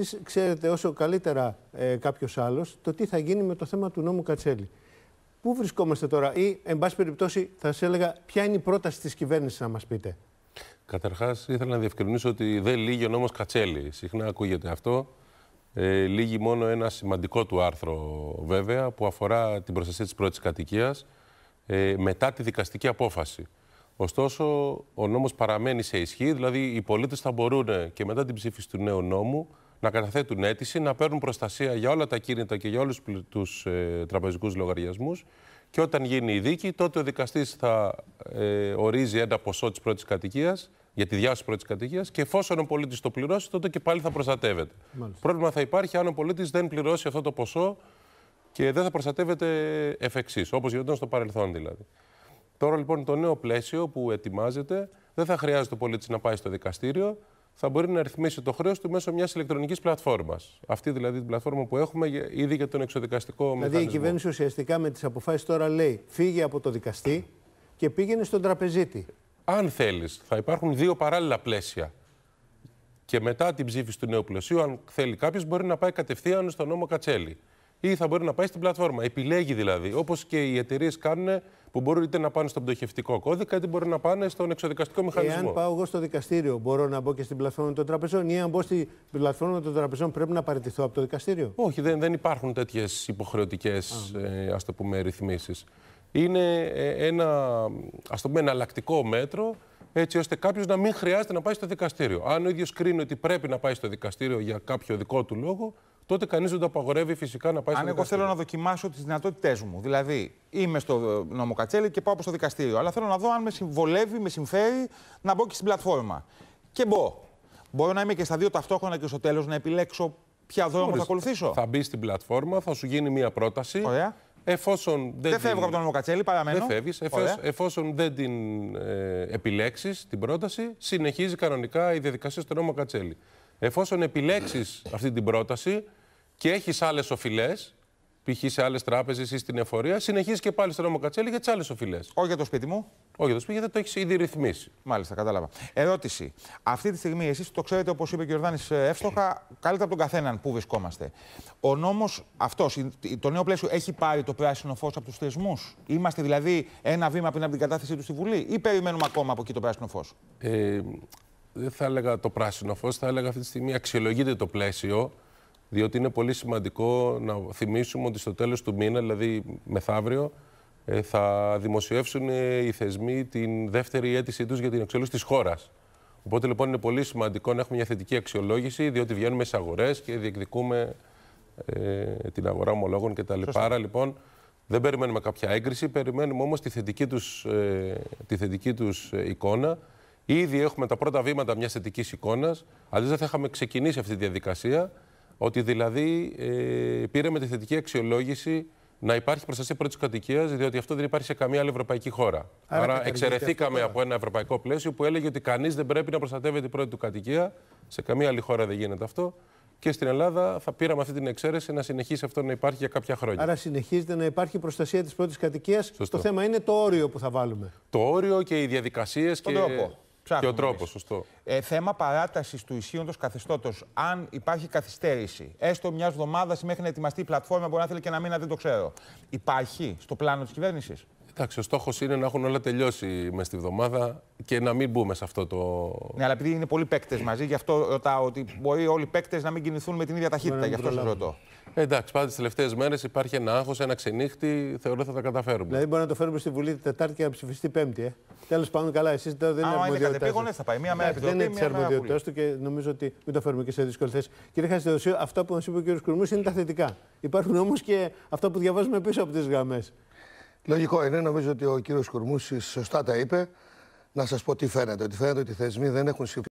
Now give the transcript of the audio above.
Εσείς ξέρετε όσο καλύτερα ε, κάποιος άλλος το τι θα γίνει με το θέμα του νόμου Κατσέλη. Πού βρισκόμαστε τώρα ή, εν πάση περιπτώσει, θα σας έλεγα ποια είναι η πρόταση της κυβέρνησης να μας πείτε. Καταρχάς, ήθελα να διευκρινίσω ότι δεν λύγει ο νόμος Κατσέλη. Συχνά ακούγεται αυτό. Ε, λύγει μόνο ένα σημαντικό του άρθρο, βέβαια, που αφορά την προστασία της πρώτης κατοικίας ε, μετά τη δικαστική απόφαση. Ωστόσο, ο νόμος παραμένει σε ισχύ, δηλαδή οι πολίτες θα μπορούν και μετά την ψήφιση του νέου νόμου να καταθέτουν αίτηση, να παίρνουν προστασία για όλα τα κίνητα και για όλους τους ε, τραπεζικούς λογαριασμούς. Και όταν γίνει η δίκη, τότε ο δικαστής θα ε, ορίζει ένα ποσό της πρώτης κατοικίας για τη διάσωση πρώτης κατοικίας και εφόσον ο πολίτης το πληρώσει, τότε και πάλι θα προστατεύεται. Μάλιστα. Πρόβλημα θα υπάρχει αν ο πολίτης δεν πληρώσει αυτό το ποσό και δεν θα προστατεύεται εφ' εξής, όπως γινόταν στο παρελθόν δηλαδή. Τώρα λοιπόν το νέο πλαίσιο που ετοιμάζεται δεν θα χρειάζεται ο πολίτης να πάει στο δικαστήριο, θα μπορεί να ρυθμίσει το χρέος του μέσω μιας ηλεκτρονικής πλατφόρμας. Αυτή δηλαδή την πλατφόρμα που έχουμε ήδη για τον εξοδικαστικό δηλαδή, μηχανισμό. Δηλαδή η κυβέρνηση ουσιαστικά με τις αποφάσεις τώρα λέει φύγε από το δικαστή και πήγαινε στον τραπεζίτη. Αν θέλεις, θα υπάρχουν δύο παράλληλα πλαίσια. Και μετά την ψήφιση του νέου πλαισίου, αν θέλει κάποιος, μπορεί να πάει κατευθείαν στον νόμο Κατσέλη ή θα μπορεί να πάει στην πλατφόρμα. Επιλέγει δηλαδή. Όπως και οι εταιρείες κάνουν που μπορούν είτε να πάνε στον πτωχευτικό κώδικα είτε μπορεί να πάνε στον εξοδικαστικό μηχανισμό. Εάν πάω εγώ στο δικαστήριο, μπορώ να μπω και στην πλατφόρμα των τραπεζών ή αν μπω στην πλατφόρμα των τραπεζών, πρέπει να παραιτηθώ από το δικαστήριο. Όχι, δεν, δεν υπάρχουν τέτοιες υποχρεωτικές ε, ρυθμίσεις. Είναι ε, ένα, ας εναλλακτικό μέτρο έτσι ώστε κάποιος να μην χρειάζεται να πάει στο δικαστήριο. Αν ο ίδιος κρίνει ότι πρέπει να πάει στο δικαστήριο για κάποιο δικό του λόγο, τότε κανείς δεν το απαγορεύει φυσικά να πάει στο δικαστήριο. Αν εγώ θέλω να δοκιμάσω τις δυνατότητές μου, δηλαδή είμαι στο νομοκατσέλι και πάω στο δικαστήριο, αλλά θέλω να δω αν με συμβολεύει, με συμφέρει να μπω και στην πλατφόρμα. Και μπω. Μπορώ να είμαι και στα δύο ταυτόχρονα και στο τέλος να επιλέξω ποια δρόμο θα ακολουθήσω. Θα μπεις στην πλατφόρμα, θα σου γίνει μία πρόταση. Ωραία. Εφόσον δεν, δεν φεύγω από τον Νομοκατσέλη, παραμένω. Δεν φεύγεις. Εφόσον, δεν την ε, επιλέξεις την πρόταση, συνεχίζει κανονικά η διαδικασία στον Νομοκατσέλη. Εφόσον επιλέξεις αυτή την πρόταση, και έχεις άλλες οφειλές, π.χ. σε άλλες τράπεζες ή στην εφορία, συνεχίζεις και πάλι στο νόμο Κατσέλη για τις άλλες οφειλές. Όχι για το σπίτι μου. Όχι για το σπίτι, γιατί το έχεις ήδη ρυθμίσει. Μάλιστα, κατάλαβα. Ερώτηση. Αυτή τη στιγμή, εσείς το ξέρετε, όπως είπε και ο Ιορδάνης ε, εύστοχα, καλύτερα από τον καθέναν που βρισκόμαστε. Ο νόμος αυτός, το νέο πλαίσιο, έχει πάρει το πράσινο φως από τους θεσμούς. Είμαστε δηλαδή ένα βήμα πριν από την κατάθεσή του στη Βουλή, ή περιμένουμε ακόμα από εκεί το πράσινο φως. Ε, δεν θα έλεγα το πράσινο φως, θα έλεγα αυτή τη στιγμή αξιολογείται το πλαίσιο διότι είναι πολύ σημαντικό να θυμίσουμε ότι στο τέλος του μήνα, δηλαδή μεθαύριο, ε, θα δημοσιεύσουν ε, οι θεσμοί την δεύτερη αίτησή τους για την εξέλιξη της χώρας. Οπότε λοιπόν είναι πολύ σημαντικό να έχουμε μια θετική αξιολόγηση, διότι βγαίνουμε σε αγορές και διεκδικούμε ε, την αγορά ομολόγων κτλ. Άρα λοιπόν δεν περιμένουμε κάποια έγκριση, περιμένουμε όμως τη θετική τους, τη θετική τους εικόνα. Ήδη έχουμε τα πρώτα βήματα μιας θετικής εικόνας, αλλά δεν θα είχαμε ξεκινήσει αυτή τη διαδικασία. Ότι δηλαδή ε, πήρε τη θετική αξιολόγηση να υπάρχει προστασία πρώτης κατοικίας, διότι αυτό δεν υπάρχει σε καμία άλλη ευρωπαϊκή χώρα. Άρα, Άρα εξαιρεθήκαμε ναι. από ένα ευρωπαϊκό πλαίσιο που έλεγε ότι κανείς δεν πρέπει να προστατεύεται την πρώτη του κατοικία. Σε καμία άλλη χώρα δεν γίνεται αυτό. Και στην Ελλάδα θα πήραμε αυτή την εξαίρεση να συνεχίσει αυτό να υπάρχει για κάποια χρόνια. Άρα συνεχίζεται να υπάρχει προστασία της πρώτης κατοικίας. Το θέμα είναι το όριο που θα βάλουμε. Το όριο και οι διαδικασίες και. Τρόπο τρόπος, σωστό. Ε, θέμα παράτασης του ισχύοντος καθεστώτος. Αν υπάρχει καθυστέρηση, έστω μιας εβδομάδα μέχρι να ετοιμαστεί η πλατφόρμα, μπορεί να θέλει και ένα μήνα, δεν το ξέρω. Υπάρχει στο πλάνο της κυβέρνησης. Εντάξει, ο στόχος είναι να έχουν όλα τελειώσει μες στη βδομάδα και να μην μπούμε σε αυτό το. Ναι, αλλά επειδή είναι πολλοί παίκτες μαζί, γι' αυτό ρωτάω ότι μπορεί όλοι οι παίκτες να μην κινηθούν με την ίδια ταχύτητα. Ναι, γι' αυτό σα ρωτώ. Ε, εντάξει, πάντα τις τελευταίες μέρες υπάρχει ένα άγχος, ένα ξενύχτη. Θεωρώ θα τα καταφέρουμε. Δηλαδή, μπορεί να το φέρουμε στη Βουλή Τετάρτη και να ψηφιστεί Πέμπτη. Ε. Τέλος πάντων, καλά, εσείς δεν είναι αρμοδιότητά θα πάει. Μία μέρα Δεν είναι της αρμοδιότητά του και νομίζω ότι μην το φέρουμε και σε δύσκολες θέσεις. Κύριε Χατζηδοσίου, αυτά που μας είπε ο κ. Κουρμούς είναι τα θετικά. Υπάρχουν όμως και αυτά που διαβάζουμε πίσω από τις γραμμές. Λογικό είναι. Νομίζω ότι ο κύριος Κουρμούσης σωστά τα είπε. Να σας πω τι φαίνεται. Ότι φαίνεται ότι οι θεσμοί δεν έχουν συμφωνήσει.